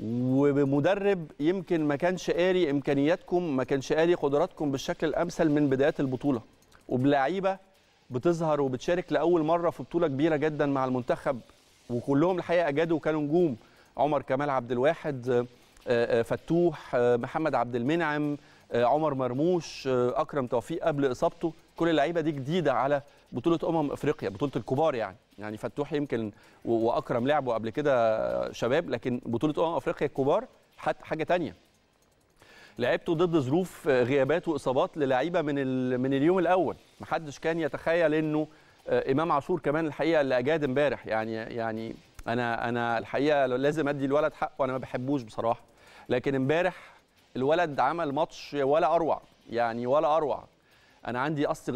وبمدرب يمكن ما كانش قاري امكانياتكم ما كانش قاري قدراتكم بالشكل الامثل من بدايات البطوله وبلعيبه بتظهر وبتشارك لاول مره في بطوله كبيره جدا مع المنتخب وكلهم الحقيقه جادوا وكانوا نجوم عمر كمال عبد الواحد آه، آه، فتوح آه، محمد عبد المنعم عمر مرموش اكرم توفيق قبل اصابته كل اللعيبه دي جديده على بطوله امم افريقيا بطوله الكبار يعني يعني فتوح يمكن واكرم لعبوا قبل كده شباب لكن بطوله امم افريقيا الكبار حتى حاجه تانية لعبته ضد ظروف غيابات واصابات للعيبه من من اليوم الاول محدش كان يتخيل انه آه، امام عاشور كمان الحقيقه اللي اجاد امبارح يعني يعني انا انا الحقيقه لازم ادي الولد حقه انا ما بحبوش بصراحه لكن امبارح الولد عمل ماتش ولا اروع يعني ولا اروع انا عندي اصل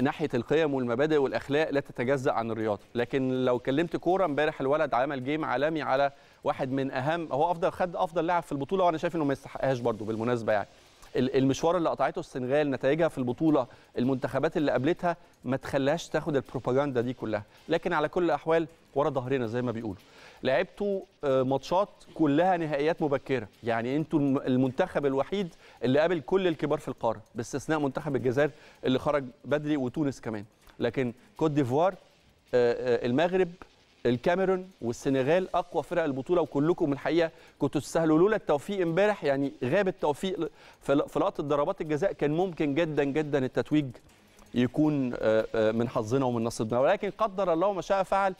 ناحيه القيم والمبادئ والاخلاق لا تتجزا عن الرياضه لكن لو كلمت كوره امبارح الولد عمل جيم عالمي على واحد من اهم هو افضل خد افضل لاعب في البطوله وانا شايف انه ما يستحقهاش برده بالمناسبه يعني المشوار اللي قطعته السنغال نتائجها في البطوله المنتخبات اللي قابلتها ما تخليهاش تاخد البروباجندا دي كلها لكن على كل الاحوال ورا ظهرنا زي ما بيقولوا لعبتوا آه، ماتشات كلها نهائيات مبكره يعني انتوا المنتخب الوحيد اللي قابل كل الكبار في القاره باستثناء منتخب الجزائر اللي خرج بدري وتونس كمان لكن كوت ديفوار آه، آه، المغرب الكاميرون والسنغال اقوى فرق البطوله وكلكم الحقيقه كنتوا تستاهلوا لولا التوفيق امبارح يعني غاب التوفيق في لقطه ضربات الجزاء كان ممكن جدا جدا التتويج يكون آه، آه، من حظنا ومن نصيبنا ولكن قدر الله ما شاء فعل